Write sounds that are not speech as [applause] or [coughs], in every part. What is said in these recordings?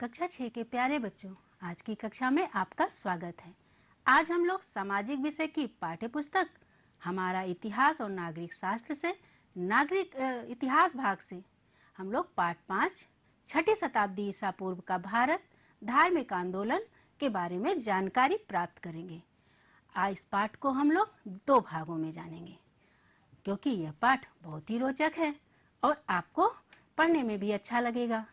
कक्षा छह के प्यारे बच्चों आज की कक्षा में आपका स्वागत है आज हम लोग सामाजिक विषय की पाठ्य पुस्तक हमारा इतिहास और नागरिक शास्त्र से नागरिक इतिहास भाग से हम लोग पाठ पाँच छठी शताब्दी ईसा पूर्व का भारत धार्मिक आंदोलन के बारे में जानकारी प्राप्त करेंगे आज इस पाठ को हम लोग दो भागों में जानेंगे क्योंकि यह पाठ बहुत ही रोचक है और आपको पढ़ने में भी अच्छा लगेगा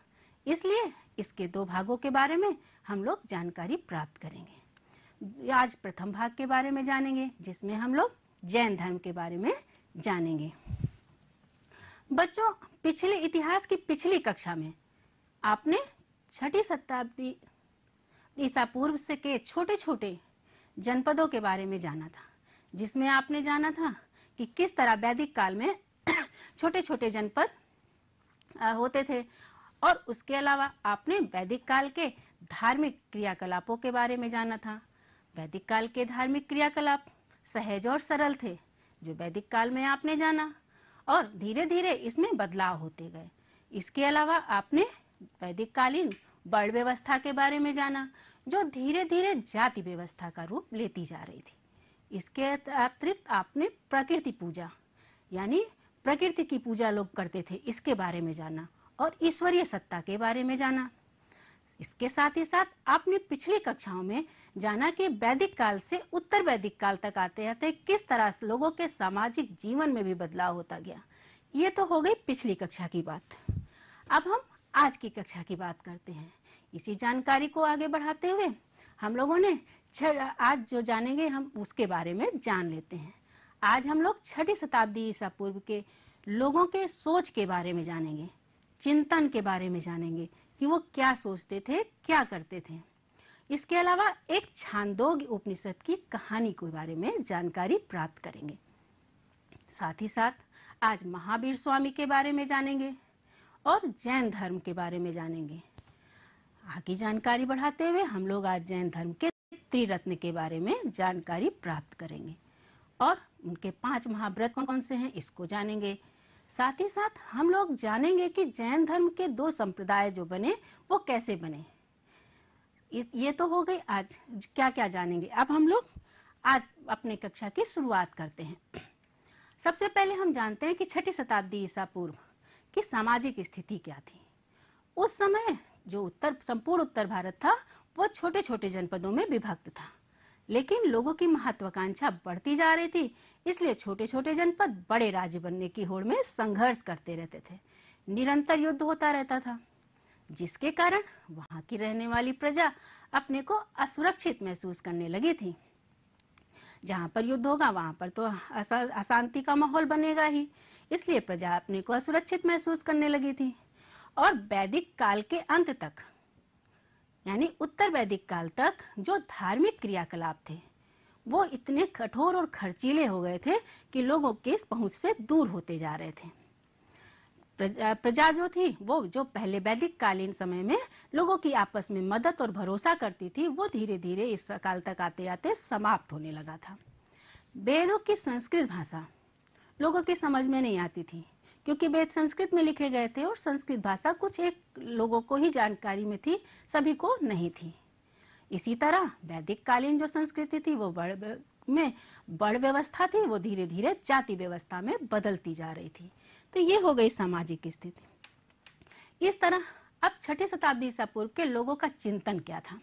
इसलिए इसके दो भागों के बारे में हम लोग जानकारी प्राप्त करेंगे आज प्रथम भाग के बारे में जानेंगे जिसमें हम लोग जैन धर्म के बारे में जानेंगे बच्चों पिछले इतिहास की पिछली कक्षा में आपने छठी शताब्दी ईसा पूर्व से के छोटे छोटे जनपदों के बारे में जाना था जिसमें आपने जाना था कि किस तरह वैदिक काल में [clears throat] छोटे छोटे जनपद होते थे और उसके अलावा आपने वैदिक काल के धार्मिक क्रियाकलापों के बारे में जाना था वैदिक काल के धार्मिक क्रियाकलाप सहज और सरल थे जो वैदिक काल में आपने जाना और धीरे धीरे इसमें बदलाव होते गए इसके अलावा आपने वैदिक कालीन बड़ व्यवस्था के बारे में जाना जो धीरे धीरे जाति व्यवस्था का रूप लेती जा रही थी इसके अतिरिक्त आपने प्रकृति पूजा यानी प्रकृति की पूजा लोग करते थे इसके बारे में जाना और ईश्वरीय सत्ता के बारे में जाना इसके साथ ही साथ आपने पिछली कक्षाओं में जाना कि वैदिक काल से उत्तर वैदिक काल तक आते आते किस तरह से लोगों के सामाजिक जीवन में भी बदलाव होता गया ये तो हो गई पिछली कक्षा की बात अब हम आज की कक्षा की बात करते हैं इसी जानकारी को आगे बढ़ाते हुए हम लोगों ने आज जो जानेंगे हम उसके बारे में जान लेते हैं आज हम लोग छठी शताब्दी ईसा पूर्व के लोगों के सोच के बारे में जानेंगे चिंतन के बारे में जानेंगे कि वो क्या सोचते थे क्या करते थे इसके अलावा एक छांदोग उपनिषद की कहानी के बारे में जानकारी प्राप्त करेंगे साथ ही साथ आज महावीर स्वामी के बारे में जानेंगे और जैन धर्म के बारे में जानेंगे आगे जानकारी बढ़ाते हुए हम लोग आज जैन धर्म के त्रिरत्न के बारे में जानकारी प्राप्त करेंगे और उनके पांच महाव्रत कौन कौन से हैं इसको जानेंगे साथ ही साथ हम लोग जानेंगे कि जैन धर्म के दो संप्रदाय जो बने वो कैसे बने ये तो हो गई आज क्या क्या जानेंगे अब हम लोग आज अपने कक्षा की शुरुआत करते हैं सबसे पहले हम जानते हैं कि छठी शताब्दी ईसा पूर्व की सामाजिक स्थिति क्या थी उस समय जो उत्तर संपूर्ण उत्तर भारत था वो छोटे छोटे जनपदों में विभक्त था लेकिन लोगों की महत्वाकांक्षा बढ़ती जा रही थी इसलिए छोटे छोटे जनपद बड़े राज्य बनने की होड़ में संघर्ष करते रहते थे निरंतर युद्ध होता रहता था जिसके कारण वहां की रहने वाली प्रजा अपने को असुरक्षित महसूस करने लगी थी जहां पर युद्ध होगा वहां पर तो अशांति का माहौल बनेगा ही इसलिए प्रजा अपने को असुरक्षित महसूस करने लगी थी और वैदिक काल के अंत तक यानी उत्तर वैदिक काल तक जो धार्मिक क्रियाकलाप थे वो इतने कठोर और खर्चीले हो गए थे कि लोगों के इस पहुंच से दूर होते जा रहे थे प्रजा जो थी वो जो पहले वैदिक कालीन समय में लोगों की आपस में मदद और भरोसा करती थी वो धीरे धीरे इस काल तक आते आते समाप्त होने लगा था वेदों की संस्कृत भाषा लोगों की समझ में नहीं आती थी क्योंकि वेद संस्कृत में लिखे गए थे और संस्कृत भाषा कुछ एक लोगों को ही जानकारी में थी सभी को नहीं थी इसी तरह वैदिक कालीन जो संस्कृति थी वो बड़ में बड़ व्यवस्था थी वो धीरे धीरे जाति व्यवस्था में बदलती जा रही थी तो ये हो गई सामाजिक स्थिति इस तरह अब छठी शताब्दी ईसा पूर्व के लोगों का चिंतन क्या था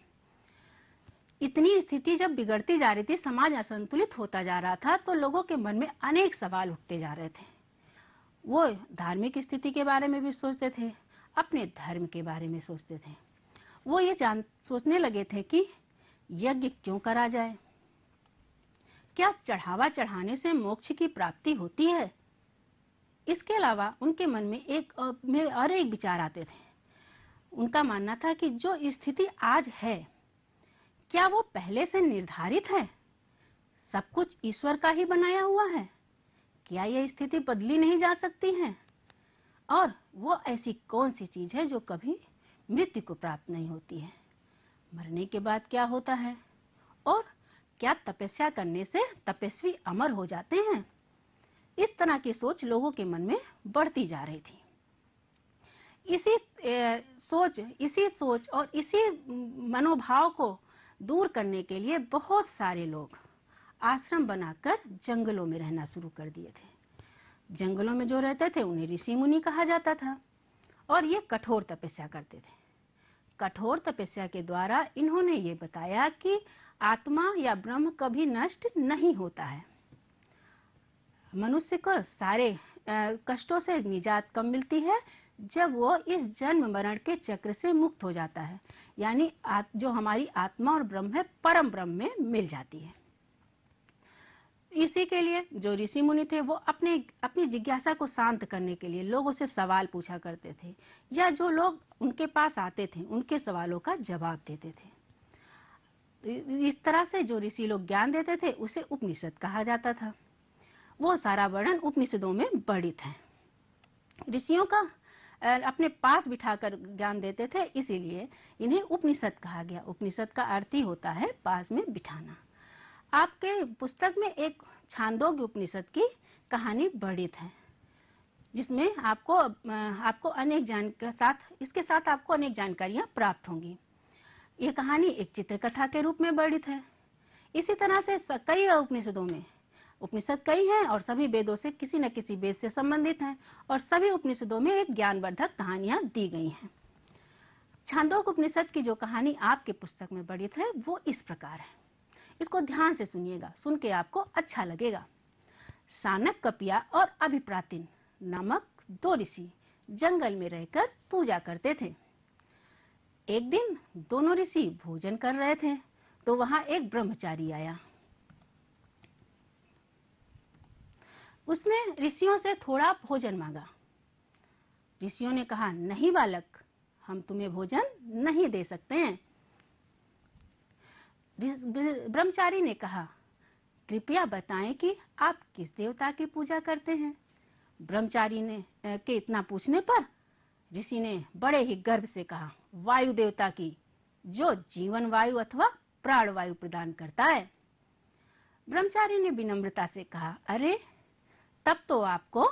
इतनी स्थिति जब बिगड़ती जा रही थी समाज असंतुलित होता जा रहा था तो लोगों के मन में अनेक सवाल उठते जा रहे थे वो धार्मिक स्थिति के बारे में भी सोचते थे अपने धर्म के बारे में सोचते थे वो ये जान सोचने लगे थे कि यज्ञ क्यों करा जाए क्या चढ़ावा चढ़ाने से मोक्ष की प्राप्ति होती है इसके अलावा उनके मन में एक में और एक विचार आते थे उनका मानना था कि जो स्थिति आज है क्या वो पहले से निर्धारित है सब कुछ ईश्वर का ही बनाया हुआ है क्या यह स्थिति बदली नहीं जा सकती है और वो ऐसी कौन सी चीज है जो कभी मृत्यु को प्राप्त नहीं होती है मरने के बाद क्या होता है और क्या तपस्या करने से तपस्वी अमर हो जाते हैं इस तरह की सोच लोगों के मन में बढ़ती जा रही थी इसी ए, सोच इसी सोच और इसी मनोभाव को दूर करने के लिए बहुत सारे लोग आश्रम बनाकर जंगलों में रहना शुरू कर दिए थे जंगलों में जो रहते थे उन्हें ऋषि मुनि कहा जाता था और ये कठोर तपस्या करते थे कठोर तपस्या के द्वारा इन्होंने ये बताया कि आत्मा या ब्रह्म कभी नष्ट नहीं होता है मनुष्य को सारे कष्टों से निजात कम मिलती है जब वो इस जन्म मरण के चक्र से मुक्त हो जाता है यानी जो हमारी आत्मा और ब्रह्म है परम ब्रह्म में मिल जाती है इसी के लिए जो ऋषि मुनि थे वो अपने अपनी जिज्ञासा को शांत करने के लिए लोगों से सवाल पूछा करते थे या जो लोग उनके पास आते थे उनके सवालों का जवाब देते थे इस तरह से जो ऋषि लोग ज्ञान देते थे उसे उपनिषद कहा जाता था वो सारा वर्णन उपनिषदों में वर्णित है ऋषियों का अपने पास बिठाकर ज्ञान देते थे इसीलिए इन्हें उपनिषद कहा गया उपनिषद का अर्थ ही होता है पास में बिठाना आपके पुस्तक में एक छांदोग्य उपनिषद की कहानी वर्णित है जिसमें आपको आपको अनेक जान साथ इसके साथ आपको अनेक जानकारियां प्राप्त होंगी ये कहानी एक चित्रकथा के रूप में वर्णित है इसी तरह से कई उपनिषदों में उपनिषद कई हैं और सभी वेदों से किसी न किसी वेद से संबंधित हैं और सभी उपनिषदों में एक ज्ञानवर्धक कहानियां दी गई हैं छांदोक उपनिषद की जो कहानी आपके पुस्तक में वर्णित है वो इस प्रकार है इसको ध्यान से सुनिएगा सुन के आपको अच्छा लगेगा सानक कपिया और अभिप्रातिन नामक दो ऋषि जंगल में रहकर पूजा करते थे एक दिन दोनों ऋषि भोजन कर रहे थे तो वहां एक ब्रह्मचारी आया उसने ऋषियों से थोड़ा भोजन मांगा ऋषियों ने कहा नहीं बालक हम तुम्हें भोजन नहीं दे सकते हैं ब्रह्मचारी ने कहा कृपया बताएं कि आप किस देवता की पूजा करते हैं ब्रह्मचारी ने के इतना पूछने पर ऋषि ने बड़े ही गर्व से कहा वायु देवता की जो जीवन वायु अथवा प्राण वायु प्रदान करता है ब्रह्मचारी ने विनम्रता से कहा अरे तब तो आपको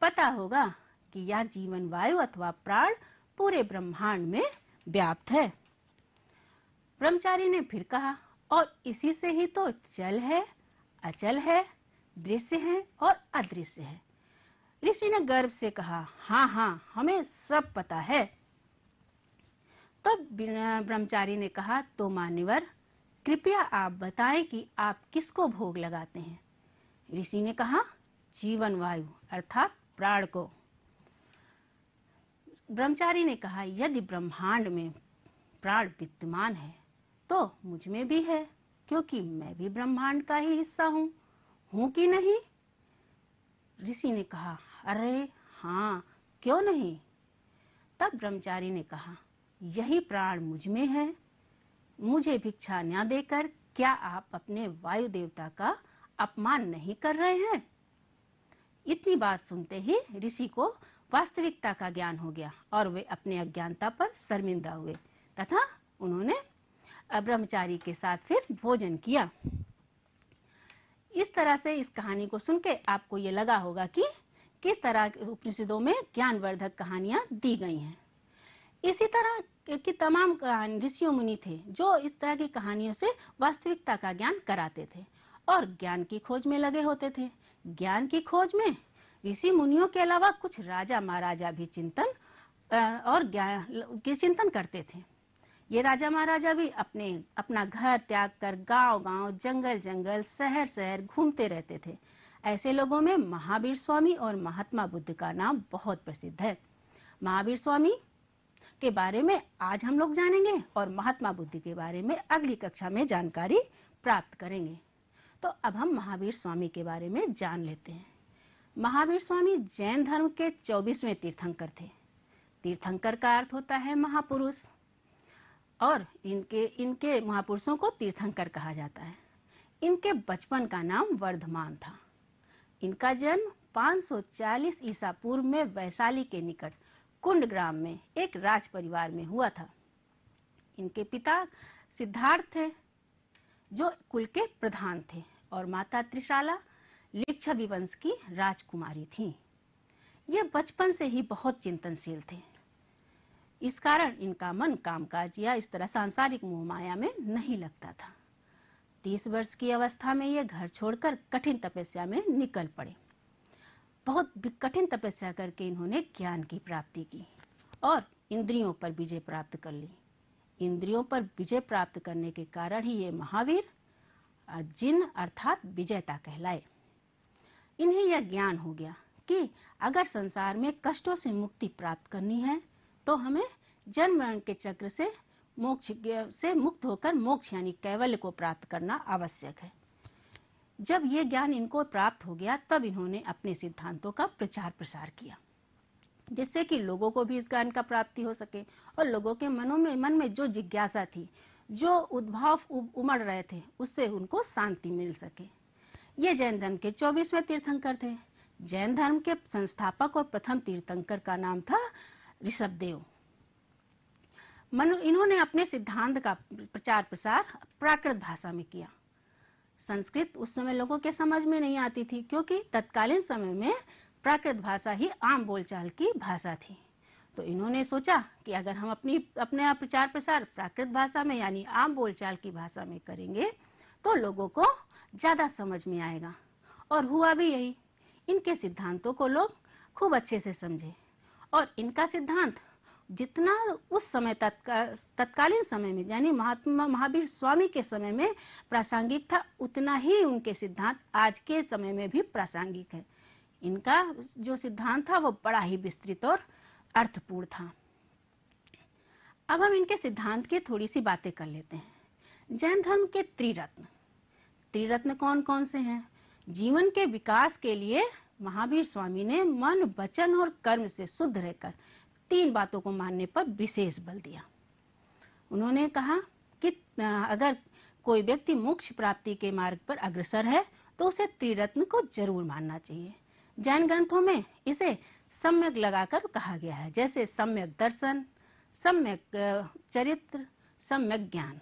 पता होगा कि यह जीवन वायु अथवा प्राण पूरे ब्रह्मांड में व्याप्त है ब्रह्मचारी ने फिर कहा और इसी से ही तो चल है अचल है दृश्य है और अदृश्य है ऋषि ने गर्व से कहा हाँ हाँ हमें सब पता है तो ब्रह्मचारी ने कहा तो मान्यवर कृपया आप बताएं कि आप किसको भोग लगाते हैं ऋषि ने कहा जीवन वायु अर्थात प्राण को ब्रह्मचारी ने कहा यदि ब्रह्मांड में प्राण विद्यमान है तो मुझ में भी है क्योंकि मैं भी ब्रह्मांड का ही हिस्सा हूँ हूँ कि नहीं ऋषि ने कहा अरे हाँ क्यों नहीं तब ब्रह्मचारी ने कहा यही प्राण मुझ में है मुझे भिक्षा न देकर क्या आप अपने वायु देवता का अपमान नहीं कर रहे हैं इतनी बात सुनते ही ऋषि को वास्तविकता का ज्ञान हो गया और वे अपने अज्ञानता पर शर्मिंदा हुए तथा उन्होंने ब्रह्मचारी के साथ फिर भोजन किया इस तरह से इस कहानी को सुन के आपको ये लगा होगा कि किस तरह उपनिषदों में ज्ञानवर्धक कहानियां दी गई हैं इसी तरह की तमाम कहानी मुनि थे जो इस तरह की कहानियों से वास्तविकता का ज्ञान कराते थे और ज्ञान की खोज में लगे होते थे ज्ञान की खोज में ऋषि मुनियों के अलावा कुछ राजा महाराजा भी चिंतन और ज्ञान चिंतन करते थे ये राजा महाराजा भी अपने अपना घर त्याग कर गांव गांव जंगल जंगल शहर शहर घूमते रहते थे ऐसे लोगों में महावीर स्वामी और महात्मा बुद्ध का नाम बहुत प्रसिद्ध है महावीर स्वामी के बारे में आज हम लोग जानेंगे और महात्मा बुद्ध के बारे में अगली कक्षा में जानकारी प्राप्त करेंगे तो अब हम महावीर स्वामी के बारे में जान लेते हैं महावीर स्वामी जैन धर्म के चौबीसवें तीर्थंकर थे तीर्थंकर का अर्थ होता है महापुरुष और इनके इनके महापुरुषों को तीर्थंकर कहा जाता है इनके बचपन का नाम वर्धमान था इनका जन्म 540 ईसा पूर्व में वैशाली के निकट कुंड ग्राम में एक राज परिवार में हुआ था इनके पिता सिद्धार्थ थे जो कुल के प्रधान थे और माता त्रिशाला लिच्छवी वंश की राजकुमारी थी ये बचपन से ही बहुत चिंतनशील थे इस कारण इनका मन कामकाज या इस तरह सांसारिक मोह माया में नहीं लगता था तीस वर्ष की अवस्था में ये घर छोड़कर कठिन तपस्या में निकल पड़े बहुत कठिन तपस्या करके इन्होंने ज्ञान की प्राप्ति की और इंद्रियों पर विजय प्राप्त कर ली इंद्रियों पर विजय प्राप्त करने के कारण ही ये महावीर जिन अर्थात विजेता कहलाए इन्हें यह ज्ञान हो गया कि अगर संसार में कष्टों से मुक्ति प्राप्त करनी है तो हमें जन्म मरण के चक्र से मोक्ष से मुक्त होकर मोक्ष यानी कैवल्य को प्राप्त करना आवश्यक है जब ये ज्ञान इनको प्राप्त हो गया तब इन्होंने अपने सिद्धांतों का प्रचार प्रसार किया जिससे कि लोगों को भी इस ज्ञान का प्राप्ति हो सके और लोगों के मनों में मन में जो जिज्ञासा थी जो उद्भाव उमड़ रहे थे उससे उनको शांति मिल सके ये जैन धर्म के चौबीसवें तीर्थंकर थे जैन धर्म के संस्थापक और प्रथम तीर्थंकर का नाम था ऋषभदेव मनु इन्होंने अपने सिद्धांत का प्रचार प्रसार प्राकृत भाषा में किया संस्कृत उस समय लोगों के समझ में नहीं आती थी क्योंकि तत्कालीन समय में प्राकृत भाषा ही आम बोलचाल की भाषा थी तो इन्होंने सोचा कि अगर हम अपनी अपने प्रचार प्रसार प्राकृत भाषा में यानी आम बोलचाल की भाषा में करेंगे तो लोगों को ज्यादा समझ में आएगा और हुआ भी यही इनके सिद्धांतों को लोग खूब अच्छे से समझे और इनका सिद्धांत जितना उस समय तत्का, तत्कालीन समय में यानी महात्मा महावीर स्वामी के समय में प्रासंगिक था उतना ही उनके सिद्धांत आज के समय में भी प्रासंगिक है इनका जो सिद्धांत था वो बड़ा ही विस्तृत और अर्थपूर्ण था अब हम इनके सिद्धांत की थोड़ी सी बातें कर लेते हैं जैन धर्म के त्रिरत्न त्रिरत्न कौन कौन से हैं जीवन के विकास के लिए महावीर स्वामी ने मन वचन और कर्म से शुद्ध रहकर तीन बातों को मानने पर विशेष बल दिया उन्होंने कहा कि अगर कोई व्यक्ति मोक्ष प्राप्ति के मार्ग पर अग्रसर है तो उसे त्रिरत्न को जरूर मानना चाहिए जैन ग्रंथों में इसे सम्यक लगाकर कहा गया है जैसे सम्यक दर्शन सम्यक चरित्र सम्यक ज्ञान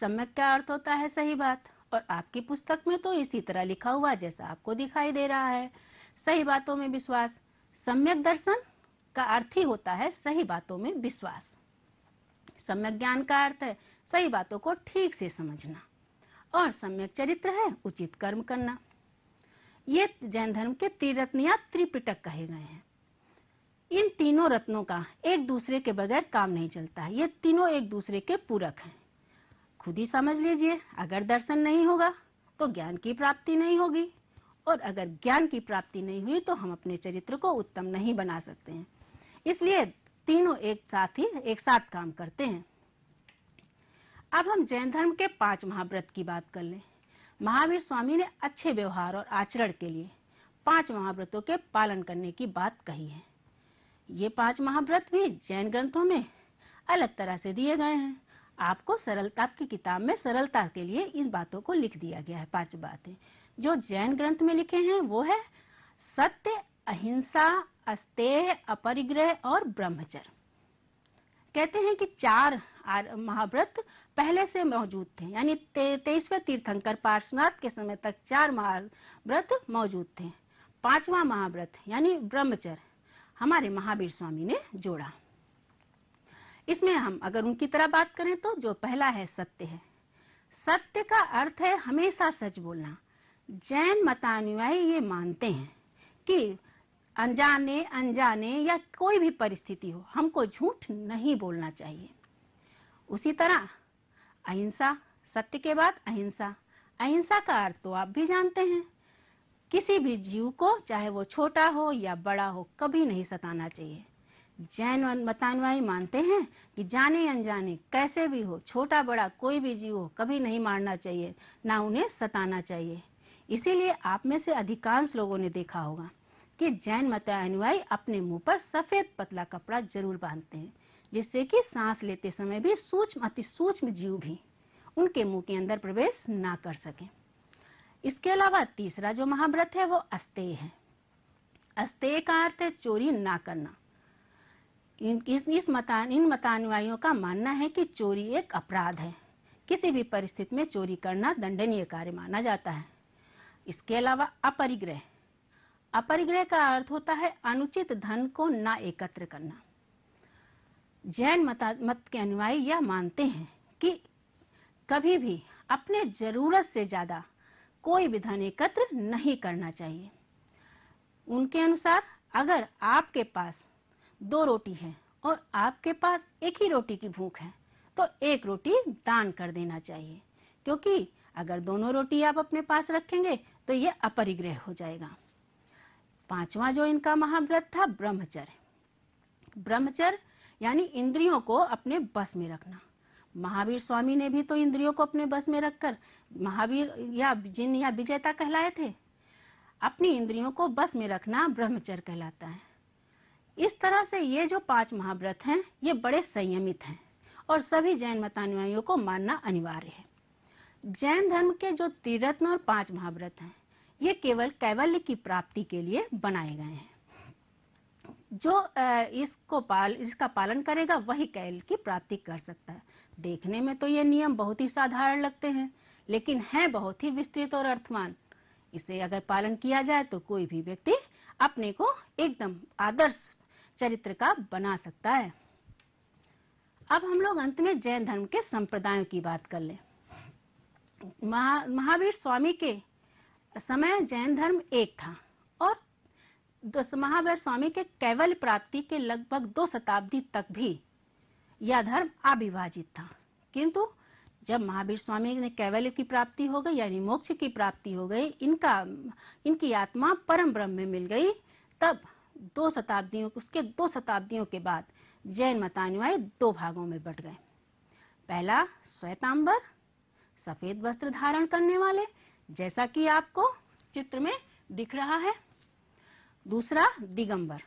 सम्यक का अर्थ होता है सही बात और आपकी पुस्तक में तो इसी तरह लिखा हुआ जैसा आपको दिखाई दे रहा है सही बातों में विश्वास सम्यक दर्शन का अर्थ ही होता है सही बातों में विश्वास सम्यक ज्ञान का अर्थ है सही बातों को ठीक से समझना और सम्यक चरित्र है उचित कर्म करना ये जैन धर्म के त्रिरत्न या त्रिपिटक कहे गए हैं इन तीनों रत्नों का एक दूसरे के बगैर काम नहीं चलता है ये तीनों एक दूसरे के पूरक हैं खुद ही समझ लीजिए अगर दर्शन नहीं होगा तो ज्ञान की प्राप्ति नहीं होगी और अगर ज्ञान की प्राप्ति नहीं हुई तो हम अपने चरित्र को उत्तम नहीं बना सकते हैं इसलिए तीनों एक साथ ही एक साथ काम करते हैं अब हम जैन धर्म के पांच महाव्रत की बात कर लें महावीर स्वामी ने अच्छे व्यवहार और आचरण के लिए पांच महाव्रतों के पालन करने की बात कही है ये पांच महाव्रत भी जैन ग्रंथों में अलग तरह से दिए गए हैं आपको सरलता आपकी किताब में सरलता के लिए इन बातों को लिख दिया गया है पांच बातें जो जैन ग्रंथ में लिखे हैं वो है सत्य अहिंसा अस्तेय अपरिग्रह और ब्रह्मचर कहते हैं कि चार महाव्रत पहले से मौजूद थे यानी ते, तीर्थंकर पार्श्वनाथ के समय तक चार महाव्रत मौजूद थे पांचवा महाव्रत यानी ब्रह्मचर हमारे महावीर स्वामी ने जोड़ा इसमें हम अगर उनकी तरह बात करें तो जो पहला है सत्य है सत्य का अर्थ है हमेशा सच बोलना जैन मतानुयायी ये मानते हैं कि अनजाने अनजाने या कोई भी परिस्थिति हो हमको झूठ नहीं बोलना चाहिए उसी तरह अहिंसा सत्य के बाद अहिंसा अहिंसा का अर्थ तो आप भी जानते हैं किसी भी जीव को चाहे वो छोटा हो या बड़ा हो कभी नहीं सताना चाहिए जैन मतानवाई मानते हैं कि जाने अनजाने कैसे भी हो छोटा बड़ा कोई भी जीव हो कभी नहीं मारना चाहिए ना उन्हें सताना चाहिए इसीलिए आप में से अधिकांश लोगों ने देखा होगा कि जैन मतानुयायी अपने मुंह पर सफेद पतला कपड़ा जरूर बांधते हैं जिससे कि सांस लेते समय भी सूक्ष्म अति सूक्ष्म जीव भी उनके मुंह के अंदर प्रवेश ना कर सके इसके अलावा तीसरा जो महाव्रत है वो अस्तेय है अस्तेय का अर्थ है चोरी ना करना इन इस, इस मतान इन मतानुवाइयों का मानना है कि चोरी एक अपराध है किसी भी परिस्थिति में चोरी करना दंडनीय कार्य माना जाता है इसके अलावा अपरिग्रह अपरिग्रह का अर्थ होता है अनुचित धन को न एकत्र करना जैन मत के अनुयायी यह मानते हैं कि कभी भी अपने जरूरत से ज्यादा कोई भी धन एकत्र नहीं करना चाहिए उनके अनुसार अगर आपके पास दो रोटी है और आपके पास एक ही रोटी की भूख है तो एक रोटी दान कर देना चाहिए क्योंकि अगर दोनों रोटी आप अपने पास रखेंगे तो ये अपरिग्रह हो जाएगा पांचवा जो इनका महाव्रत था ब्रह्मचर्य ब्रह्मचर्य यानी इंद्रियों को अपने बस में रखना महावीर स्वामी ने भी तो इंद्रियों को अपने बस में रखकर महावीर या जिन या विजेता कहलाए थे अपनी इंद्रियों को बस में रखना ब्रह्मचर्य कहलाता है तरह से ये जो पांच महाव्रत हैं ये बड़े संयमित हैं और सभी जैन मतानुयायियों को मानना अनिवार्य है जैन धर्म के जो तीरत्न और पांच महाव्रत हैं ये केवल कैवल्य की प्राप्ति के लिए बनाए गए हैं जो इसको पाल इसका पालन करेगा वही कैल की प्राप्ति कर सकता है देखने में तो ये नियम बहुत ही साधारण लगते हैं लेकिन है बहुत ही विस्तृत और अर्थवान इसे अगर पालन किया जाए तो कोई भी व्यक्ति अपने को एकदम आदर्श चरित्र का बना सकता है अब हम लोग अंत में जैन धर्म के संप्रदायों की बात कर लें महा, महावीर स्वामी के समय जैन धर्म एक था और महावीर स्वामी के केवल प्राप्ति के लगभग दो शताब्दी तक भी यह धर्म अविभाजित था किंतु जब महावीर स्वामी ने कैवल्य की प्राप्ति हो गई यानी मोक्ष की प्राप्ति हो गई इनका इनकी आत्मा परम ब्रह्म में मिल गई तब दो शताब्दियों उसके दो शताब्दियों के बाद जैन मतानुयायी दो भागों में बट गए पहला श्वेतांबर सफेद वस्त्र धारण करने वाले जैसा कि आपको चित्र में दिख रहा है दूसरा दिगंबर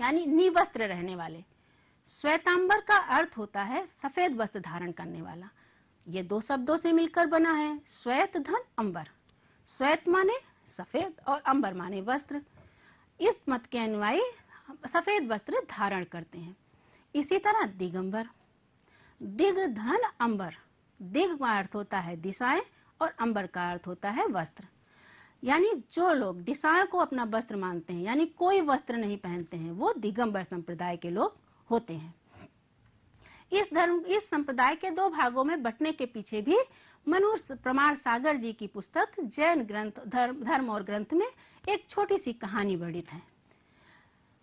यानी निवस्त्र रहने वाले श्वेतांबर का अर्थ होता है सफेद वस्त्र धारण करने वाला ये दो शब्दों से मिलकर बना है श्वेत धन अंबर श्वेत माने सफेद और अंबर माने वस्त्र इस मत के अनुयायी सफेद वस्त्र धारण करते हैं इसी तरह दिगंबर दिग धन अंबर दिग का अर्थ होता है दिशाएं और अंबर का अर्थ होता है वस्त्र यानी जो लोग दिशाएं को अपना वस्त्र मानते हैं यानी कोई वस्त्र नहीं पहनते हैं वो दिगंबर संप्रदाय के लोग होते हैं इस धर्म इस संप्रदाय के दो भागों में बंटने के पीछे भी मनु प्रमाण सागर जी की पुस्तक जैन ग्रंथ धर्म धर्म और ग्रंथ में एक छोटी सी कहानी वर्णित है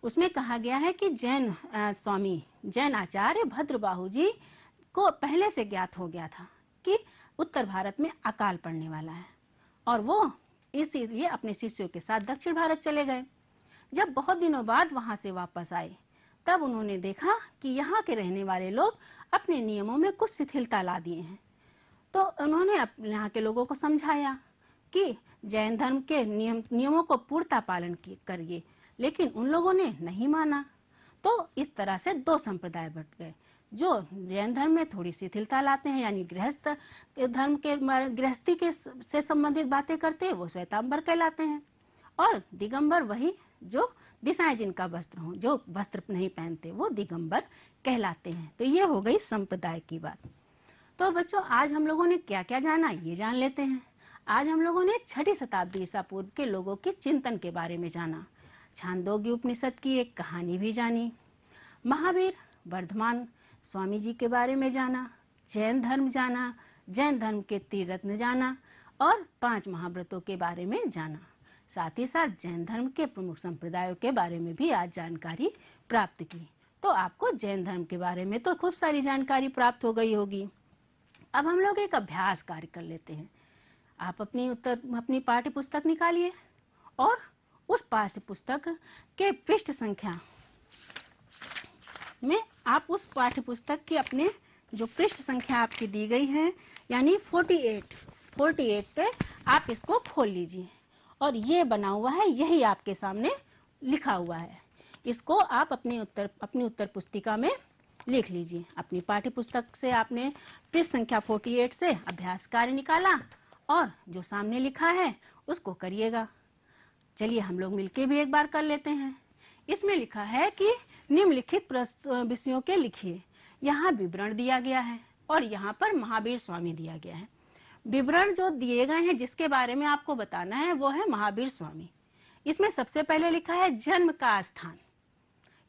उसमें कहा गया है कि जैन स्वामी जैन आचार्य भद्रबाहु जी को पहले से ज्ञात हो गया था कि उत्तर भारत में अकाल पड़ने वाला है और वो इसीलिए अपने शिष्यों के साथ दक्षिण भारत चले गए जब बहुत दिनों बाद वहां से वापस आए तब उन्होंने देखा कि यहाँ के रहने वाले लोग अपने नियमों में कुछ शिथिलता ला दिए हैं तो उन्होंने यहाँ के लोगों को समझाया कि जैन धर्म के नियम नियमों को पूर्णता पालन करिए लेकिन उन लोगों ने नहीं माना तो इस तरह से दो संप्रदाय बट गए जो जैन धर्म में थोड़ी शिथिलता लाते हैं यानी गृहस्थ धर्म के गृहस्थी के से संबंधित बातें करते हैं वो श्वेताम्बर कहलाते हैं और दिगंबर वही जो दिशाएं जिनका वस्त्र हो जो वस्त्र नहीं पहनते वो दिगंबर कहलाते हैं तो ये हो गई संप्रदाय की बात तो बच्चों आज हम लोगों ने क्या क्या जाना ये जान लेते हैं आज हम लोगों ने छठी शताब्दी ईसा पूर्व के लोगों के चिंतन के बारे में जाना छांदोग्य उपनिषद की एक कहानी भी जानी महावीर वर्धमान स्वामी जी के बारे में जाना जैन धर्म जाना जैन धर्म के तीरत्न जाना और पांच महाव्रतों के बारे में जाना साथ ही साथ जैन धर्म के प्रमुख संप्रदायों के बारे में भी आज जानकारी प्राप्त की तो आपको जैन धर्म के बारे में तो खूब सारी जानकारी प्राप्त हो गई होगी अब हम लोग एक अभ्यास कार्य कर लेते हैं आप अपनी उत्तर अपनी पाठ्य पुस्तक निकालिए और उस पाठ्य पुस्तक के पृष्ठ संख्या में आप उस पाठ्य पुस्तक की अपने जो पृष्ठ संख्या आपकी दी गई है यानी 48 48 पे आप इसको खोल लीजिए और ये बना हुआ है यही आपके सामने लिखा हुआ है इसको आप अपने उत्तर अपनी उत्तर पुस्तिका में लिख लीजिए अपनी पाठ्य पुस्तक से आपने पृष्ठ संख्या 48 से अभ्यास कार्य निकाला और जो सामने लिखा है उसको करिएगा चलिए हम लोग मिलके भी एक बार कर लेते हैं इसमें लिखा है कि निम्नलिखित विषयों के लिखिए यहाँ विवरण दिया गया है और यहाँ पर महावीर स्वामी दिया गया है विवरण जो दिए गए हैं जिसके बारे में आपको बताना है वो है महावीर स्वामी इसमें सबसे पहले लिखा है जन्म का स्थान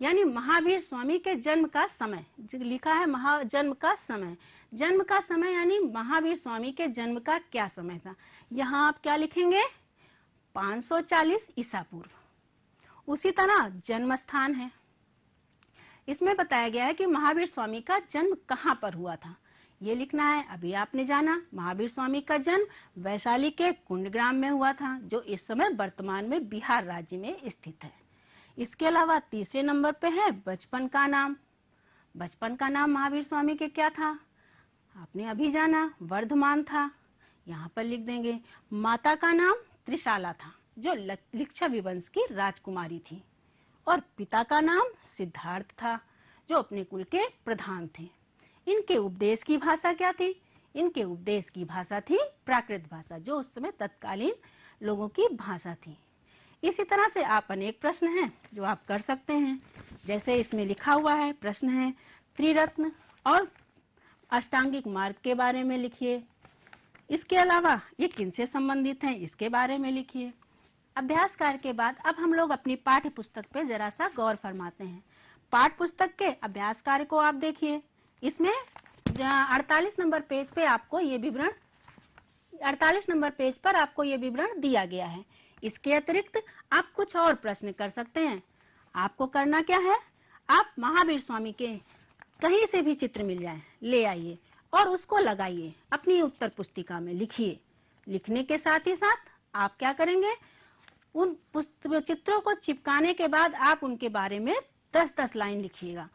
यानी महावीर स्वामी के जन्म का समय लिखा है महा जन्म का समय जन्म का समय यानी महावीर स्वामी के जन्म का क्या समय था यहाँ आप क्या लिखेंगे 540 ईसा पूर्व उसी तरह जन्म स्थान है इसमें बताया गया है कि महावीर स्वामी का जन्म कहाँ पर हुआ था ये लिखना है अभी आपने जाना महावीर स्वामी का जन्म वैशाली के कुंड ग्राम में हुआ था जो इस समय वर्तमान में बिहार राज्य में स्थित है इसके अलावा तीसरे नंबर पे है बचपन का नाम बचपन का नाम महावीर स्वामी के क्या था आपने अभी जाना वर्धमान था यहाँ पर लिख देंगे माता का नाम त्रिशाला था जो लिक्षा विवंश की राजकुमारी थी और पिता का नाम सिद्धार्थ था जो अपने कुल के प्रधान थे इनके उपदेश की भाषा क्या थी इनके उपदेश की भाषा थी प्राकृत भाषा जो उस समय तत्कालीन लोगों की भाषा थी इसी तरह से आप अनेक प्रश्न हैं जो आप कर सकते हैं जैसे इसमें लिखा हुआ है प्रश्न है त्रिरत्न और अष्टांगिक मार्ग के बारे में लिखिए इसके अलावा ये किन से संबंधित हैं इसके बारे में लिखिए अभ्यास कार्य के बाद अब हम लोग अपनी पाठ्य पुस्तक पे जरा सा गौर फरमाते हैं पाठ पुस्तक के अभ्यास कार्य को आप देखिए इसमें अड़तालीस नंबर पेज पे आपको ये विवरण अड़तालीस नंबर पेज पर आपको ये विवरण दिया गया है इसके अतिरिक्त आप कुछ और प्रश्न कर सकते हैं आपको करना क्या है आप महावीर स्वामी के कहीं से भी चित्र मिल जाए ले आइए और उसको लगाइए अपनी उत्तर पुस्तिका में लिखिए लिखने के साथ ही साथ आप क्या करेंगे उन चित्रों को चिपकाने के बाद आप उनके बारे में दस दस लाइन लिखिएगा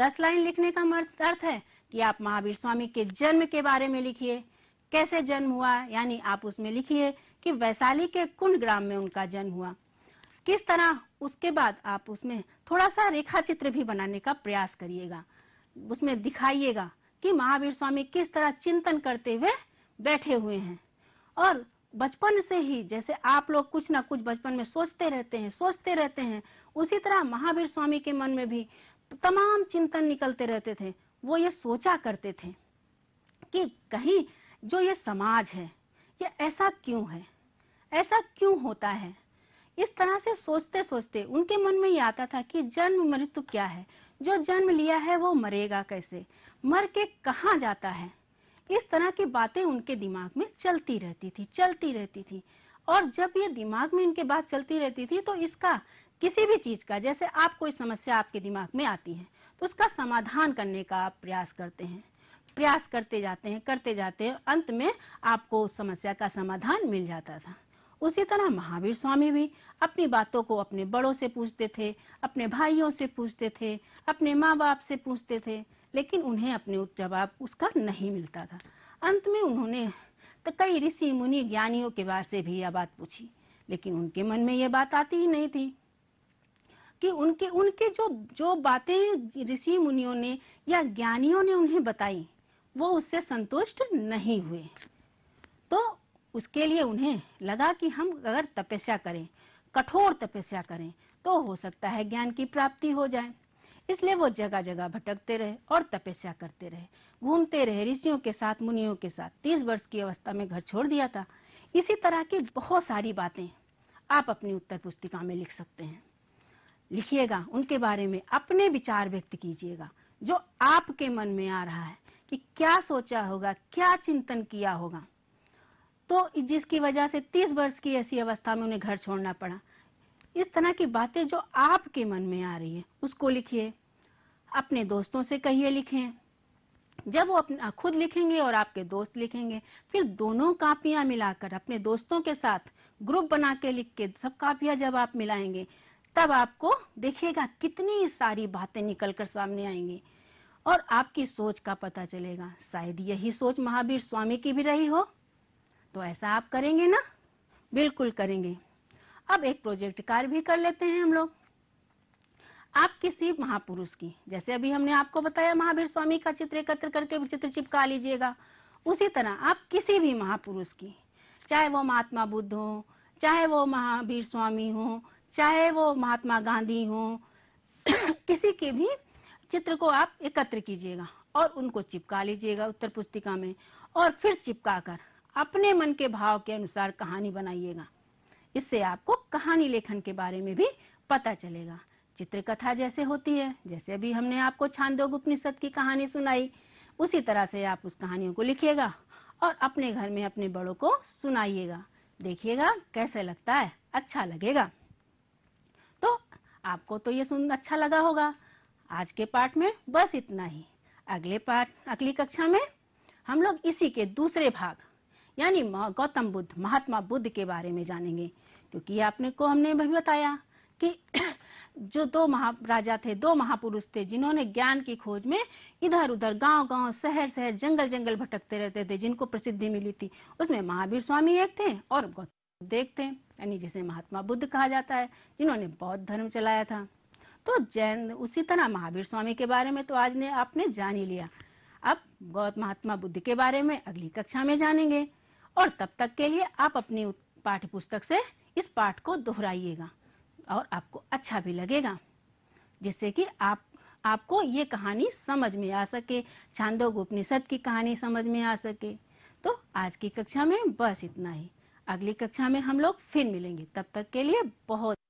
दस लाइन लिखने का अर्थ है कि आप महावीर स्वामी के जन्म के बारे में लिखिए कैसे जन्म हुआ यानी आप उसमें लिखिए कि वैशाली के कुंड ग्राम में उनका जन्म हुआ किस तरह उसके बाद आप उसमें थोड़ा सा रेखा चित्र भी बनाने का प्रयास करिएगा उसमें दिखाइएगा कि महावीर स्वामी किस तरह चिंतन करते हुए बैठे हुए हैं और बचपन से ही जैसे आप लोग कुछ ना कुछ बचपन में सोचते रहते हैं सोचते रहते हैं उसी तरह महावीर स्वामी के मन में भी तमाम चिंतन निकलते रहते थे वो ये सोचा करते थे कि कहीं जो ये समाज है ये ऐसा क्यों है ऐसा क्यों होता है इस तरह से सोचते सोचते उनके मन में ये आता था कि जन्म मृत्यु क्या है जो जन्म लिया है वो मरेगा कैसे मर के कहा जाता है इस तरह की बातें उनके दिमाग में चलती रहती थी चलती रहती थी और जब ये दिमाग में इनके बात चलती रहती थी तो इसका किसी भी चीज का जैसे आप कोई समस्या आपके दिमाग में आती है तो उसका समाधान करने का आप प्रयास करते हैं प्रयास करते जाते हैं करते जाते हैं अंत में आपको समस्या का समाधान मिल जाता था उसी तरह महावीर स्वामी भी अपनी बातों को अपने बड़ों से पूछते थे अपने भाइयों से पूछते थे अपने माँ बाप से पूछते थे लेकिन उन्हें अपने जवाब उसका नहीं मिलता था अंत में उन्होंने तो कई ऋषि मुनि ज्ञानियों के बारे से भी यह बात पूछी लेकिन उनके मन में यह बात आती ही नहीं थी कि उनके उनके जो जो बातें ऋषि मुनियों ने या ज्ञानियों ने उन्हें बताई वो उससे संतुष्ट नहीं हुए तो उसके लिए उन्हें लगा कि हम अगर तपस्या करें कठोर तपस्या करें तो हो सकता है ज्ञान की प्राप्ति हो जाए इसलिए वो जगह जगह भटकते रहे और तपस्या करते रहे घूमते रहे ऋषियों के साथ मुनियों के साथ तीस वर्ष की अवस्था में घर छोड़ दिया था इसी तरह की बहुत सारी बातें आप अपनी उत्तर पुस्तिका में लिख सकते हैं लिखिएगा उनके बारे में अपने विचार व्यक्त कीजिएगा जो आपके मन में आ रहा है कि क्या सोचा होगा क्या चिंतन किया होगा तो जिसकी वजह से तीस वर्ष की ऐसी अवस्था में उन्हें घर छोड़ना पड़ा इस तरह की बातें जो आपके मन में आ रही है उसको लिखिए अपने दोस्तों से कहिए लिखें जब वो अपना खुद लिखेंगे और आपके दोस्त लिखेंगे फिर दोनों कापियां मिलाकर अपने दोस्तों के साथ ग्रुप बना के लिख के सब कापियां जब आप मिलाएंगे तब आपको देखिएगा कितनी सारी बातें निकलकर सामने आएंगी और आपकी सोच का पता चलेगा शायद यही सोच महावीर स्वामी की भी रही हो तो ऐसा आप करेंगे ना बिल्कुल करेंगे अब एक प्रोजेक्ट कार्य भी कर लेते हैं हम लोग आप किसी महापुरुष की जैसे अभी हमने आपको बताया महावीर स्वामी का चित्र एकत्र करके चित्र चिपका लीजिएगा उसी तरह आप किसी भी महापुरुष की चाहे वो महात्मा बुद्ध हो चाहे वो महावीर स्वामी हो चाहे वो महात्मा गांधी हो [coughs] किसी के भी चित्र को आप एकत्र कीजिएगा और उनको चिपका लीजिएगा उत्तर पुस्तिका में और फिर चिपका कर अपने मन के भाव के अनुसार कहानी बनाइएगा इससे आपको कहानी लेखन के बारे में भी पता चलेगा चित्र कथा जैसे होती है जैसे अभी हमने आपको छांदोग उपनिषद की कहानी सुनाई उसी तरह से आप उस कहानियों को लिखिएगा और अपने घर में अपने बड़ों को सुनाइएगा देखिएगा कैसे लगता है अच्छा लगेगा तो आपको तो ये सुन अच्छा लगा होगा आज के पाठ में बस इतना ही अगले पाठ अगली कक्षा में हम लोग इसी के दूसरे भाग यानी गौतम बुद्ध महात्मा बुद्ध के बारे में जानेंगे क्योंकि आपने को हमने भी बताया कि [coughs] जो दो महा राजा थे दो महापुरुष थे जिन्होंने ज्ञान की खोज में इधर उधर गांव गांव शहर शहर जंगल जंगल भटकते रहते थे जिनको प्रसिद्धि मिली थी उसमें महावीर स्वामी एक थे और गौतम बुद्ध एक थे यानी जिसे महात्मा बुद्ध कहा जाता है जिन्होंने बौद्ध धर्म चलाया था तो जैन उसी तरह महावीर स्वामी के बारे में तो आज ने आपने जान ही लिया अब गौत महात्मा बुद्ध के बारे में अगली कक्षा में जानेंगे और तब तक के लिए आप अपनी पाठ्य पुस्तक से इस पाठ को दोहराइएगा और आपको अच्छा भी लगेगा जिससे कि आप आपको ये कहानी समझ में आ सके छांदो उपनिषद की कहानी समझ में आ सके तो आज की कक्षा में बस इतना ही अगली कक्षा में हम लोग फिर मिलेंगे तब तक के लिए बहुत